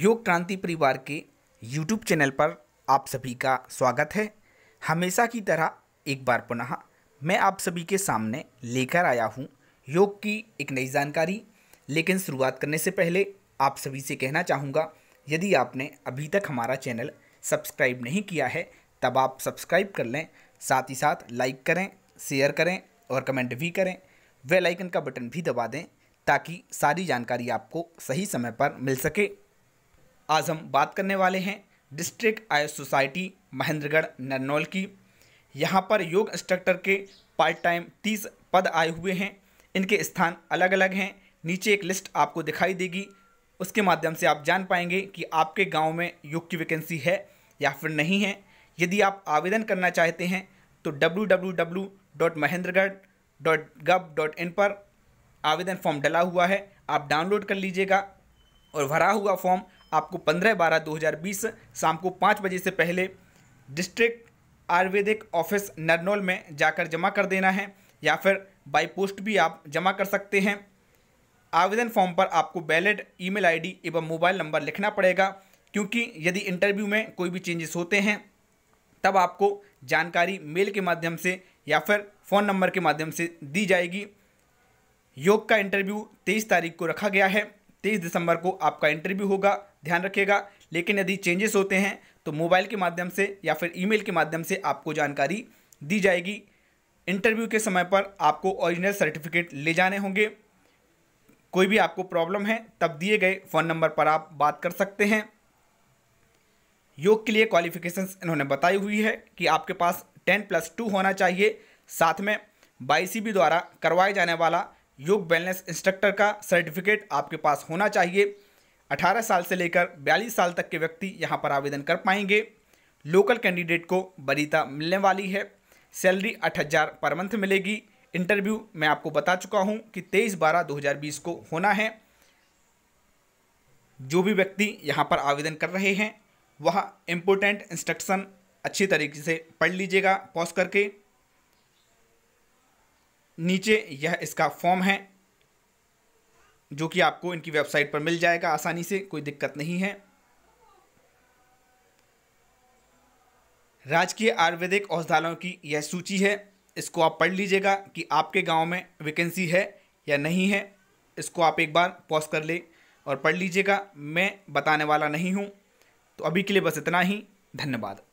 योग क्रांति परिवार के यूट्यूब चैनल पर आप सभी का स्वागत है हमेशा की तरह एक बार पुनः मैं आप सभी के सामने लेकर आया हूँ योग की एक नई जानकारी लेकिन शुरुआत करने से पहले आप सभी से कहना चाहूँगा यदि आपने अभी तक हमारा चैनल सब्सक्राइब नहीं किया है तब आप सब्सक्राइब कर लें साथ ही साथ लाइक करें शेयर करें और कमेंट भी करें वेलाइकन का बटन भी दबा दें ताकि सारी जानकारी आपको सही समय पर मिल सके आज हम बात करने वाले हैं डिस्ट्रिक्ट आयुष सोसाइटी महेंद्रगढ़ नरनौल की यहाँ पर योग इंस्ट्रक्टर के पार्ट टाइम तीस पद आए हुए हैं इनके स्थान अलग अलग हैं नीचे एक लिस्ट आपको दिखाई देगी उसके माध्यम से आप जान पाएंगे कि आपके गांव में योग की वैकेंसी है या फिर नहीं है यदि आप आवेदन करना चाहते हैं तो www.mahendragarh.gov.in पर आवेदन फॉर्म डला हुआ है आप डाउनलोड कर लीजिएगा और भरा हुआ फॉर्म आपको 15 बारह 2020 शाम को पाँच बजे से पहले डिस्ट्रिक्ट आयुर्वेदिक ऑफिस नरनौल में जाकर जमा कर देना है या फिर बाई पोस्ट भी आप जमा कर सकते हैं आवेदन फॉर्म पर आपको वैलिड ईमेल आईडी एवं मोबाइल नंबर लिखना पड़ेगा क्योंकि यदि इंटरव्यू में कोई भी चेंजेस होते हैं तब आपको जानकारी मेल के माध्यम से या फिर फ़ोन नंबर के माध्यम से दी जाएगी योग का इंटरव्यू तेईस तारीख को रखा गया है तेईस दिसंबर को आपका इंटरव्यू होगा ध्यान रखिएगा लेकिन यदि चेंजेस होते हैं तो मोबाइल के माध्यम से या फिर ईमेल के माध्यम से आपको जानकारी दी जाएगी इंटरव्यू के समय पर आपको ओरिजिनल सर्टिफिकेट ले जाने होंगे कोई भी आपको प्रॉब्लम है तब दिए गए फ़ोन नंबर पर आप बात कर सकते हैं योग के लिए क्वालिफिकेशंस इन्होंने बताई हुई है कि आपके पास टेन प्लस टू होना चाहिए साथ में बाईसीबी द्वारा करवाए जाने वाला योग बैलेंस इंस्ट्रक्टर का सर्टिफिकेट आपके पास होना चाहिए 18 साल से लेकर 42 साल तक के व्यक्ति यहाँ पर आवेदन कर पाएंगे लोकल कैंडिडेट को बरीता मिलने वाली है सैलरी आठ हज़ार पर मंथ मिलेगी इंटरव्यू मैं आपको बता चुका हूँ कि तेईस बारह दो हज़ार बीस को होना है जो भी व्यक्ति यहाँ पर आवेदन कर रहे हैं वह इम्पोर्टेंट इंस्ट्रक्शन अच्छी तरीके से पढ़ लीजिएगा पॉज करके नीचे यह इसका फॉर्म है जो कि आपको इनकी वेबसाइट पर मिल जाएगा आसानी से कोई दिक्कत नहीं है राजकीय आयुर्वेदिक औषधालयों की यह सूची है इसको आप पढ़ लीजिएगा कि आपके गांव में वैकेंसी है या नहीं है इसको आप एक बार पॉज कर ले और पढ़ लीजिएगा मैं बताने वाला नहीं हूँ तो अभी के लिए बस इतना ही धन्यवाद